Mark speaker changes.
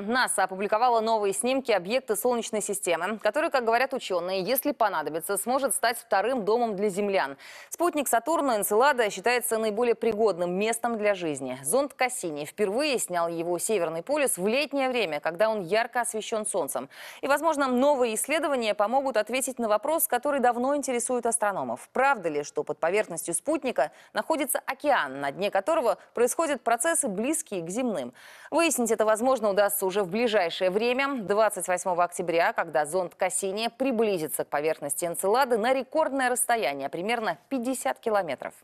Speaker 1: НАСА опубликовала новые снимки объекта Солнечной системы, который, как говорят ученые, если понадобится, сможет стать вторым домом для землян. Спутник Сатурна Энцелада считается наиболее пригодным местом для жизни. Зонд Кассини впервые снял его северный полюс в летнее время, когда он ярко освещен Солнцем. И, возможно, новые исследования помогут ответить на вопрос, который давно интересует астрономов. Правда ли, что под поверхностью спутника находится океан, на дне которого происходят процессы, близкие к земным? Выяснить это, возможно, удастся ожидается уже в ближайшее время, 28 октября, когда зонд Кассиния приблизится к поверхности Энцелады на рекордное расстояние, примерно 50 километров.